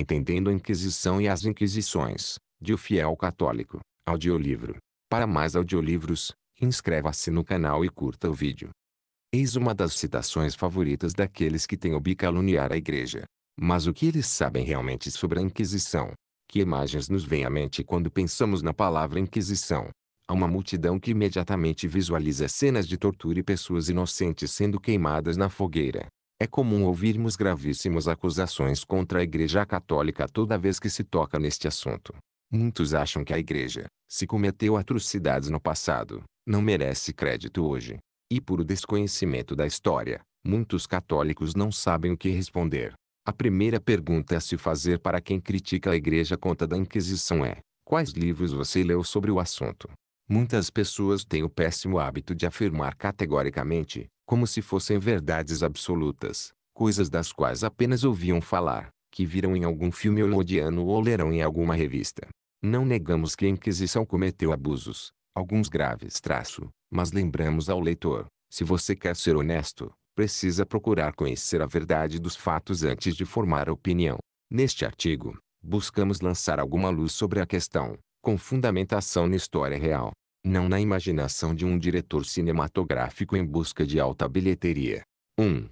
Entendendo a Inquisição e as Inquisições, de O Fiel Católico, audiolivro. Para mais audiolivros, inscreva-se no canal e curta o vídeo. Eis uma das citações favoritas daqueles que têm o aluniar a igreja. Mas o que eles sabem realmente sobre a Inquisição? Que imagens nos vêm à mente quando pensamos na palavra Inquisição? Há uma multidão que imediatamente visualiza cenas de tortura e pessoas inocentes sendo queimadas na fogueira. É comum ouvirmos gravíssimas acusações contra a Igreja Católica toda vez que se toca neste assunto. Muitos acham que a Igreja, se cometeu atrocidades no passado, não merece crédito hoje. E por o desconhecimento da história, muitos católicos não sabem o que responder. A primeira pergunta a se fazer para quem critica a Igreja contra da Inquisição é: quais livros você leu sobre o assunto? Muitas pessoas têm o péssimo hábito de afirmar categoricamente: como se fossem verdades absolutas, coisas das quais apenas ouviam falar, que viram em algum filme holodiano ou lerão em alguma revista. Não negamos que a Inquisição cometeu abusos, alguns graves traço, mas lembramos ao leitor, se você quer ser honesto, precisa procurar conhecer a verdade dos fatos antes de formar opinião. Neste artigo, buscamos lançar alguma luz sobre a questão, com fundamentação na história real não na imaginação de um diretor cinematográfico em busca de alta bilheteria. 1. Um,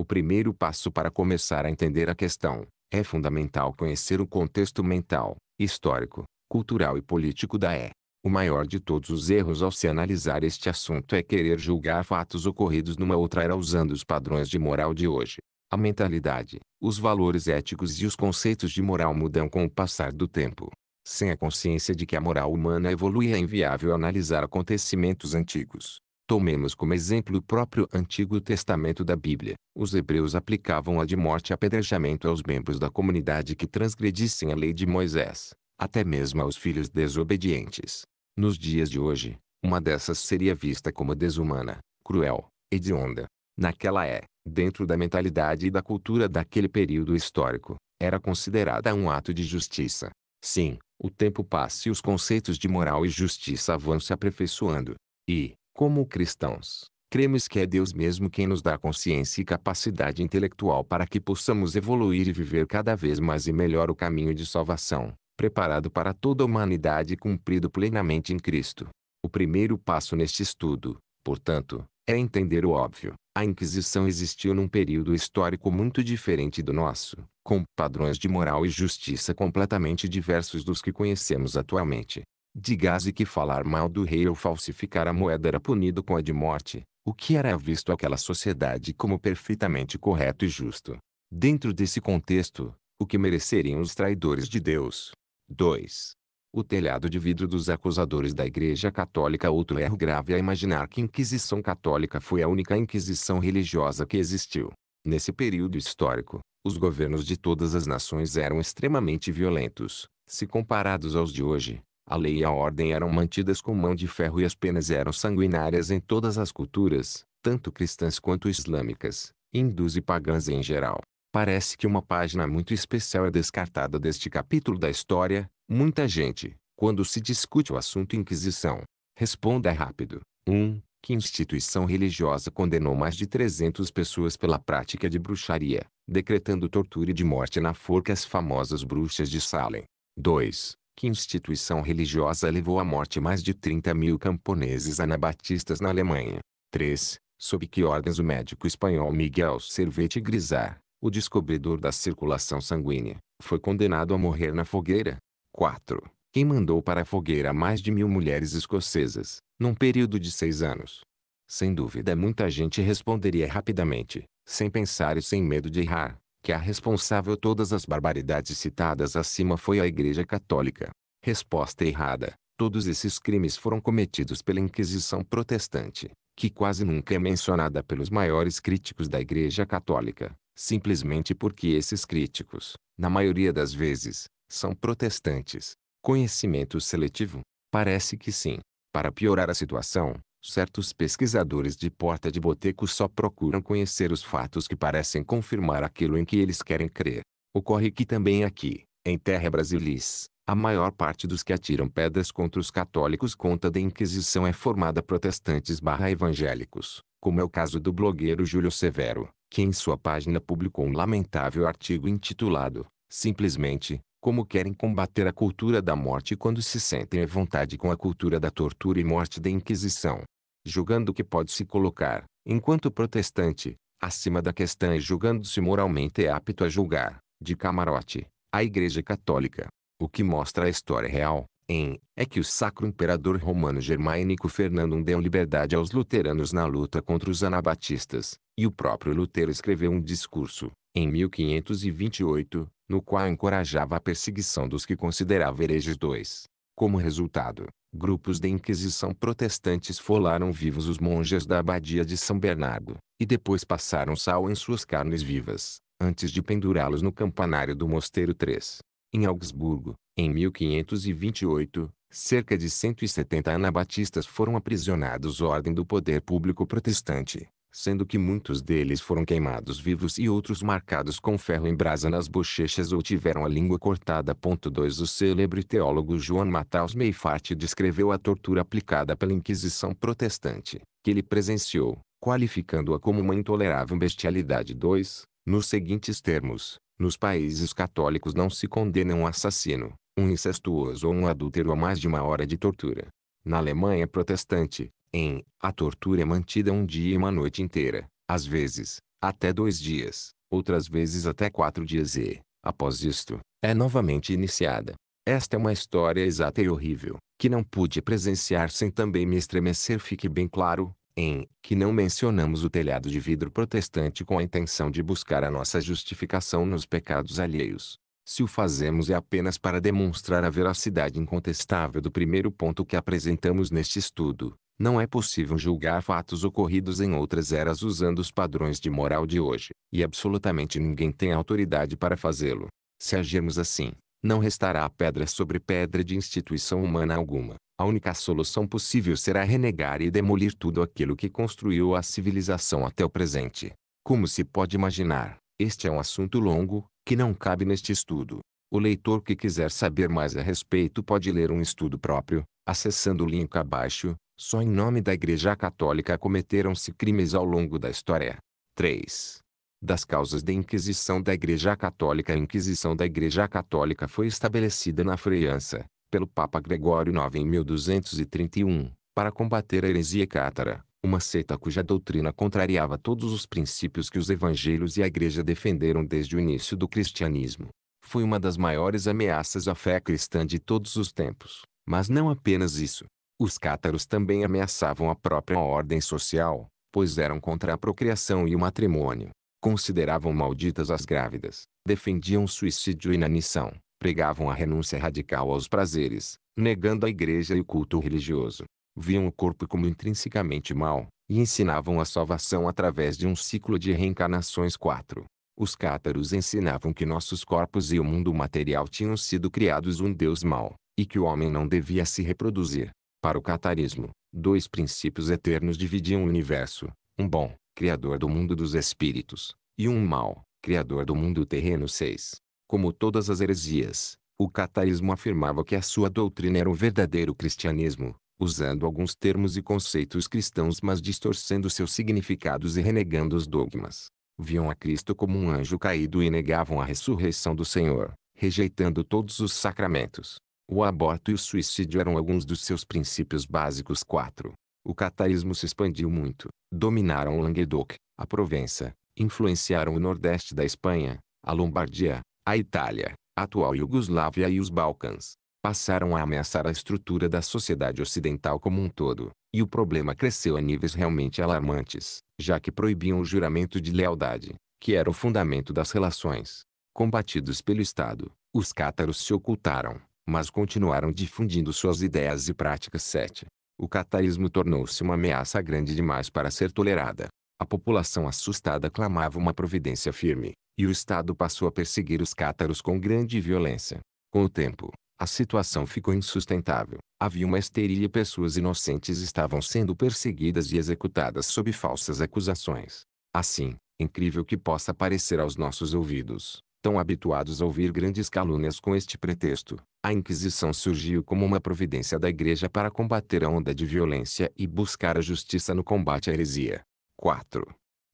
o primeiro passo para começar a entender a questão é fundamental conhecer o contexto mental, histórico, cultural e político da E. O maior de todos os erros ao se analisar este assunto é querer julgar fatos ocorridos numa outra era usando os padrões de moral de hoje. A mentalidade, os valores éticos e os conceitos de moral mudam com o passar do tempo. Sem a consciência de que a moral humana evolui é inviável analisar acontecimentos antigos. Tomemos como exemplo o próprio Antigo Testamento da Bíblia. Os hebreus aplicavam a de morte apedrejamento aos membros da comunidade que transgredissem a lei de Moisés, até mesmo aos filhos desobedientes. Nos dias de hoje, uma dessas seria vista como desumana, cruel, hedionda. Naquela é, dentro da mentalidade e da cultura daquele período histórico, era considerada um ato de justiça. Sim, o tempo passa e os conceitos de moral e justiça vão se aperfeiçoando. E, como cristãos, cremos que é Deus mesmo quem nos dá consciência e capacidade intelectual para que possamos evoluir e viver cada vez mais e melhor o caminho de salvação, preparado para toda a humanidade e cumprido plenamente em Cristo. O primeiro passo neste estudo, portanto, é entender o óbvio. A Inquisição existiu num período histórico muito diferente do nosso, com padrões de moral e justiça completamente diversos dos que conhecemos atualmente. Diga-se que falar mal do rei ou falsificar a moeda era punido com a de morte, o que era visto aquela sociedade como perfeitamente correto e justo. Dentro desse contexto, o que mereceriam os traidores de Deus? 2. O telhado de vidro dos acusadores da Igreja Católica Outro erro grave é imaginar que a Inquisição Católica foi a única Inquisição religiosa que existiu. Nesse período histórico, os governos de todas as nações eram extremamente violentos. Se comparados aos de hoje, a lei e a ordem eram mantidas com mão de ferro e as penas eram sanguinárias em todas as culturas, tanto cristãs quanto islâmicas, hindus e pagãs em geral. Parece que uma página muito especial é descartada deste capítulo da história. Muita gente, quando se discute o assunto Inquisição, responda rápido. 1. Um, que instituição religiosa condenou mais de 300 pessoas pela prática de bruxaria? decretando tortura e de morte na forca as famosas bruxas de Salem. 2. Que instituição religiosa levou à morte mais de 30 mil camponeses anabatistas na Alemanha? 3. Sob que ordens o médico espanhol Miguel Servete Grisar, o descobridor da circulação sanguínea, foi condenado a morrer na fogueira? 4. Quem mandou para a fogueira mais de mil mulheres escocesas, num período de seis anos? Sem dúvida muita gente responderia rapidamente, sem pensar e sem medo de errar, que a responsável todas as barbaridades citadas acima foi a Igreja Católica. Resposta errada. Todos esses crimes foram cometidos pela Inquisição Protestante, que quase nunca é mencionada pelos maiores críticos da Igreja Católica, simplesmente porque esses críticos, na maioria das vezes, são protestantes. Conhecimento seletivo? Parece que sim. Para piorar a situação, Certos pesquisadores de porta de boteco só procuram conhecer os fatos que parecem confirmar aquilo em que eles querem crer. Ocorre que também aqui, em terra brasilis, a maior parte dos que atiram pedras contra os católicos conta da Inquisição é formada protestantes barra evangélicos, como é o caso do blogueiro Júlio Severo, que em sua página publicou um lamentável artigo intitulado, simplesmente, como querem combater a cultura da morte quando se sentem à vontade com a cultura da tortura e morte da Inquisição. Julgando que pode se colocar, enquanto protestante, acima da questão e julgando-se moralmente apto a julgar, de camarote, a Igreja Católica. O que mostra a história real, em, é que o sacro imperador romano germânico Fernando deu liberdade aos luteranos na luta contra os anabatistas, e o próprio Lutero escreveu um discurso, em 1528, no qual encorajava a perseguição dos que considerava hereges dois. Como resultado, grupos de inquisição protestantes folaram vivos os monges da abadia de São Bernardo, e depois passaram sal em suas carnes vivas, antes de pendurá-los no campanário do mosteiro 3. Em Augsburgo, em 1528, cerca de 170 anabatistas foram aprisionados ordem do poder público protestante, sendo que muitos deles foram queimados vivos e outros marcados com ferro em brasa nas bochechas ou tiveram a língua cortada. 2 O célebre teólogo João Matthaus Meifarte descreveu a tortura aplicada pela Inquisição protestante, que ele presenciou, qualificando-a como uma intolerável bestialidade. 2. Nos seguintes termos, nos países católicos não se condena um assassino, um incestuoso ou um adúltero a mais de uma hora de tortura. Na Alemanha protestante, em a tortura é mantida um dia e uma noite inteira, às vezes, até dois dias, outras vezes até quatro dias e, após isto, é novamente iniciada. Esta é uma história exata e horrível, que não pude presenciar sem também me estremecer fique bem claro, em que não mencionamos o telhado de vidro protestante com a intenção de buscar a nossa justificação nos pecados alheios. Se o fazemos é apenas para demonstrar a veracidade incontestável do primeiro ponto que apresentamos neste estudo, não é possível julgar fatos ocorridos em outras eras usando os padrões de moral de hoje, e absolutamente ninguém tem autoridade para fazê-lo. Se agirmos assim, não restará pedra sobre pedra de instituição humana alguma. A única solução possível será renegar e demolir tudo aquilo que construiu a civilização até o presente. Como se pode imaginar, este é um assunto longo, que não cabe neste estudo. O leitor que quiser saber mais a respeito pode ler um estudo próprio, acessando o link abaixo, só em nome da Igreja Católica cometeram-se crimes ao longo da história. 3. Das causas da Inquisição da Igreja Católica A Inquisição da Igreja Católica foi estabelecida na França, pelo Papa Gregório IX em 1231, para combater a heresia cátara, uma seita cuja doutrina contrariava todos os princípios que os evangelhos e a Igreja defenderam desde o início do cristianismo. Foi uma das maiores ameaças à fé cristã de todos os tempos, mas não apenas isso. Os cátaros também ameaçavam a própria ordem social, pois eram contra a procriação e o matrimônio. Consideravam malditas as grávidas, defendiam suicídio e inanição, pregavam a renúncia radical aos prazeres, negando a igreja e o culto religioso. Viam o corpo como intrinsecamente mal, e ensinavam a salvação através de um ciclo de reencarnações Quatro. Os cátaros ensinavam que nossos corpos e o mundo material tinham sido criados um Deus mau, e que o homem não devia se reproduzir, para o catarismo, dois princípios eternos dividiam o universo: um bom, criador do mundo dos espíritos, e um mal, criador do mundo terreno 6. Como todas as heresias, o catarismo afirmava que a sua doutrina era o verdadeiro cristianismo, usando alguns termos e conceitos cristãos mas distorcendo seus significados e renegando os dogmas. Viam a Cristo como um anjo caído e negavam a ressurreição do Senhor, rejeitando todos os sacramentos. O aborto e o suicídio eram alguns dos seus princípios básicos. 4. O catarismo se expandiu muito. Dominaram o Languedoc, a Provença, influenciaram o nordeste da Espanha, a Lombardia, a Itália, a atual Iugoslávia e os Balcãs. Passaram a ameaçar a estrutura da sociedade ocidental como um todo, e o problema cresceu a níveis realmente alarmantes, já que proibiam o juramento de lealdade, que era o fundamento das relações. Combatidos pelo Estado, os cátaros se ocultaram, mas continuaram difundindo suas ideias e práticas. 7. O catarismo tornou-se uma ameaça grande demais para ser tolerada. A população assustada clamava uma providência firme, e o Estado passou a perseguir os cátaros com grande violência. Com o tempo, a situação ficou insustentável. Havia uma histeria e pessoas inocentes estavam sendo perseguidas e executadas sob falsas acusações. Assim, incrível que possa parecer aos nossos ouvidos, tão habituados a ouvir grandes calúnias com este pretexto, a Inquisição surgiu como uma providência da Igreja para combater a onda de violência e buscar a justiça no combate à heresia. 4.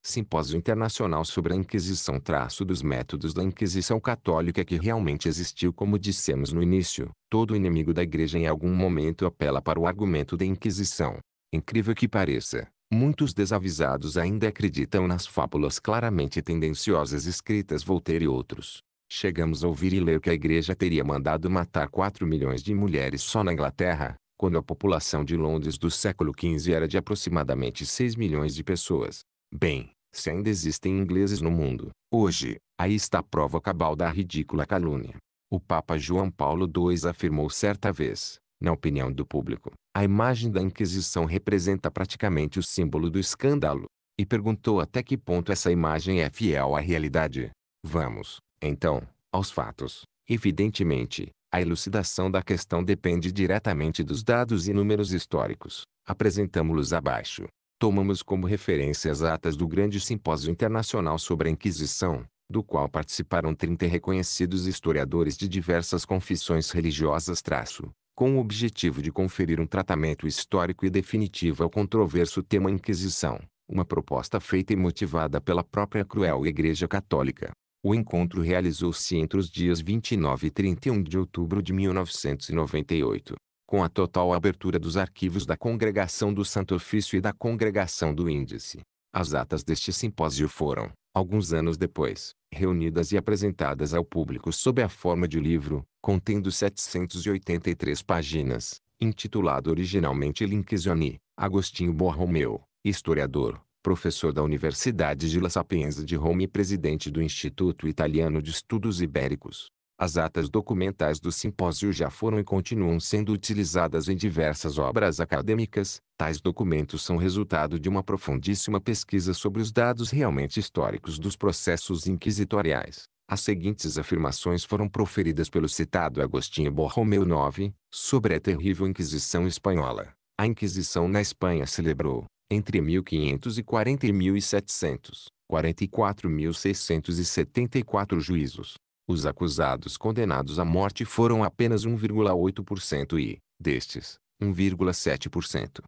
Simpósio Internacional sobre a Inquisição traço dos métodos da Inquisição Católica que realmente existiu como dissemos no início, todo inimigo da igreja em algum momento apela para o argumento da Inquisição. Incrível que pareça, Muitos desavisados ainda acreditam nas fábulas claramente tendenciosas escritas Voltaire e outros. Chegamos a ouvir e ler que a igreja teria mandado matar 4 milhões de mulheres só na Inglaterra, quando a população de Londres do século XV era de aproximadamente 6 milhões de pessoas. Bem, se ainda existem ingleses no mundo, hoje, aí está a prova cabal da ridícula calúnia. O Papa João Paulo II afirmou certa vez, na opinião do público. A imagem da Inquisição representa praticamente o símbolo do escândalo, e perguntou até que ponto essa imagem é fiel à realidade. Vamos, então, aos fatos. Evidentemente, a elucidação da questão depende diretamente dos dados e números históricos. Apresentamos-los abaixo. Tomamos como referência as atas do Grande Simpósio Internacional sobre a Inquisição, do qual participaram 30 reconhecidos historiadores de diversas confissões religiosas. Traço com o objetivo de conferir um tratamento histórico e definitivo ao controverso tema Inquisição, uma proposta feita e motivada pela própria cruel Igreja Católica. O encontro realizou-se entre os dias 29 e 31 de outubro de 1998, com a total abertura dos arquivos da Congregação do Santo Ofício e da Congregação do Índice. As atas deste simpósio foram, alguns anos depois, reunidas e apresentadas ao público sob a forma de livro, contendo 783 páginas, intitulado originalmente Linkzioni, Agostinho Borromeu, historiador, professor da Universidade de La Sapienza de Roma e presidente do Instituto Italiano de Estudos Ibéricos, as atas documentais do simpósio já foram e continuam sendo utilizadas em diversas obras acadêmicas. Tais documentos são resultado de uma profundíssima pesquisa sobre os dados realmente históricos dos processos inquisitoriais. As seguintes afirmações foram proferidas pelo citado Agostinho Borromeu IX, sobre a terrível Inquisição Espanhola. A Inquisição na Espanha celebrou, entre 1540 e 1700, 44.674 juízos, os acusados condenados à morte foram apenas 1,8% e, destes, 1,7%.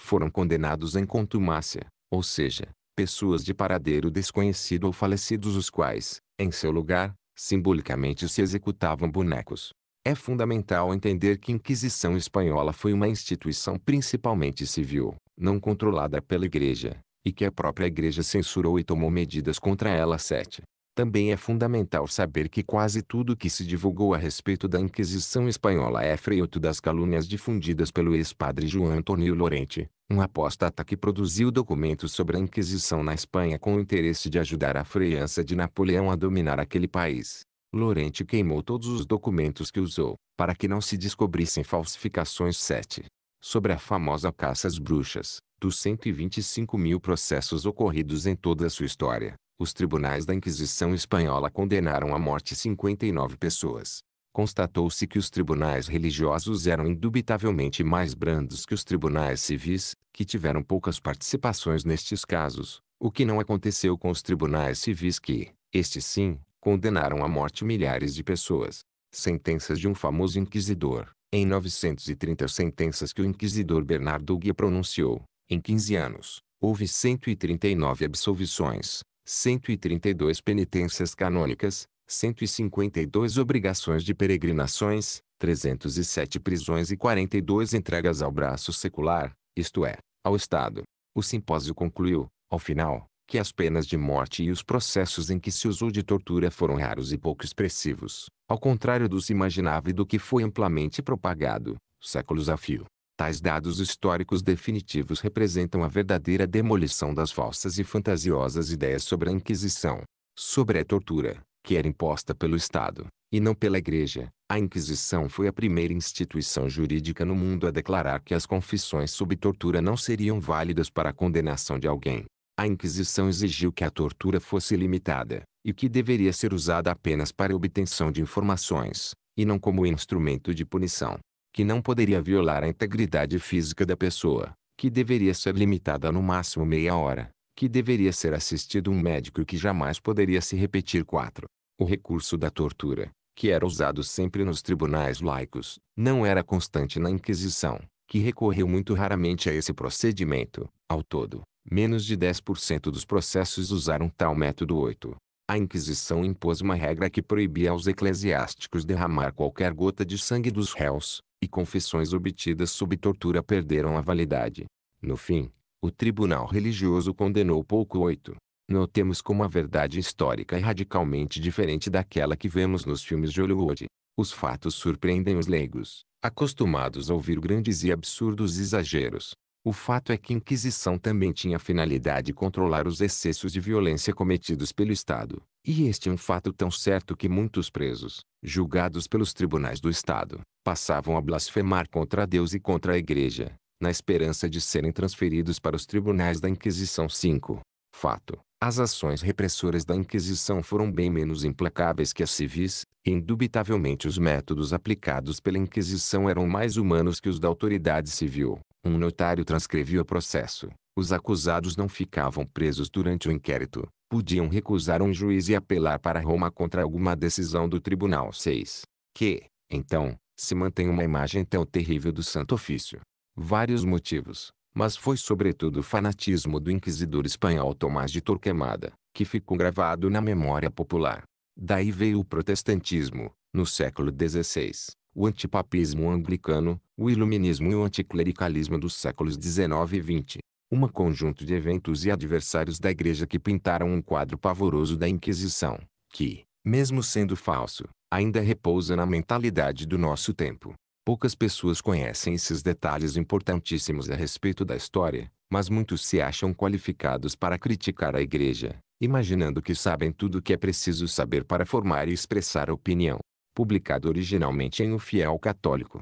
Foram condenados em contumácia, ou seja, pessoas de paradeiro desconhecido ou falecidos os quais, em seu lugar, simbolicamente se executavam bonecos. É fundamental entender que a Inquisição Espanhola foi uma instituição principalmente civil, não controlada pela Igreja, e que a própria Igreja censurou e tomou medidas contra ela. 7. Também é fundamental saber que quase tudo que se divulgou a respeito da Inquisição Espanhola é fruto das calúnias difundidas pelo ex-padre João Antônio Lorente, um apóstata que produziu documentos sobre a Inquisição na Espanha com o interesse de ajudar a França de Napoleão a dominar aquele país. Lorente queimou todos os documentos que usou, para que não se descobrissem falsificações. 7. Sobre a famosa caça às bruxas, dos 125 mil processos ocorridos em toda a sua história, os tribunais da Inquisição Espanhola condenaram à morte 59 pessoas. Constatou-se que os tribunais religiosos eram indubitavelmente mais brandos que os tribunais civis, que tiveram poucas participações nestes casos, o que não aconteceu com os tribunais civis que, estes sim, condenaram à morte milhares de pessoas. Sentenças de um famoso inquisidor. Em 930 sentenças que o inquisidor Bernardo Guia pronunciou, em 15 anos, houve 139 absolvições, 132 penitências canônicas, 152 obrigações de peregrinações, 307 prisões e 42 entregas ao braço secular, isto é, ao Estado. O simpósio concluiu, ao final, que as penas de morte e os processos em que se usou de tortura foram raros e pouco expressivos, ao contrário do se imaginava e do que foi amplamente propagado, séculos a fio. Tais dados históricos definitivos representam a verdadeira demolição das falsas e fantasiosas ideias sobre a Inquisição, sobre a tortura, que era imposta pelo Estado, e não pela Igreja. A Inquisição foi a primeira instituição jurídica no mundo a declarar que as confissões sob tortura não seriam válidas para a condenação de alguém. A Inquisição exigiu que a tortura fosse limitada, e que deveria ser usada apenas para obtenção de informações, e não como instrumento de punição que não poderia violar a integridade física da pessoa, que deveria ser limitada no máximo meia hora, que deveria ser assistido um médico e que jamais poderia se repetir. quatro. O recurso da tortura, que era usado sempre nos tribunais laicos, não era constante na Inquisição, que recorreu muito raramente a esse procedimento. Ao todo, menos de 10% dos processos usaram tal método. 8. A Inquisição impôs uma regra que proibia aos eclesiásticos derramar qualquer gota de sangue dos réus, e confissões obtidas sob tortura perderam a validade. No fim, o tribunal religioso condenou pouco oito. Notemos como a verdade histórica é radicalmente diferente daquela que vemos nos filmes de Hollywood. Os fatos surpreendem os leigos, acostumados a ouvir grandes e absurdos exageros. O fato é que a Inquisição também tinha a finalidade controlar os excessos de violência cometidos pelo Estado, e este é um fato tão certo que muitos presos, julgados pelos tribunais do Estado, passavam a blasfemar contra Deus e contra a Igreja, na esperança de serem transferidos para os tribunais da Inquisição 5. Fato. As ações repressoras da Inquisição foram bem menos implacáveis que as civis, e indubitavelmente os métodos aplicados pela Inquisição eram mais humanos que os da autoridade civil. Um notário transcrevia o processo. Os acusados não ficavam presos durante o inquérito. Podiam recusar um juiz e apelar para Roma contra alguma decisão do Tribunal 6. Que, então, se mantém uma imagem tão terrível do Santo Ofício. Vários motivos, mas foi sobretudo o fanatismo do inquisidor espanhol Tomás de Torquemada, que ficou gravado na memória popular. Daí veio o protestantismo, no século XVI o antipapismo anglicano, o iluminismo e o anticlericalismo dos séculos XIX e XX. Um conjunto de eventos e adversários da igreja que pintaram um quadro pavoroso da Inquisição, que, mesmo sendo falso, ainda repousa na mentalidade do nosso tempo. Poucas pessoas conhecem esses detalhes importantíssimos a respeito da história, mas muitos se acham qualificados para criticar a igreja, imaginando que sabem tudo o que é preciso saber para formar e expressar opinião publicado originalmente em O Fiel Católico,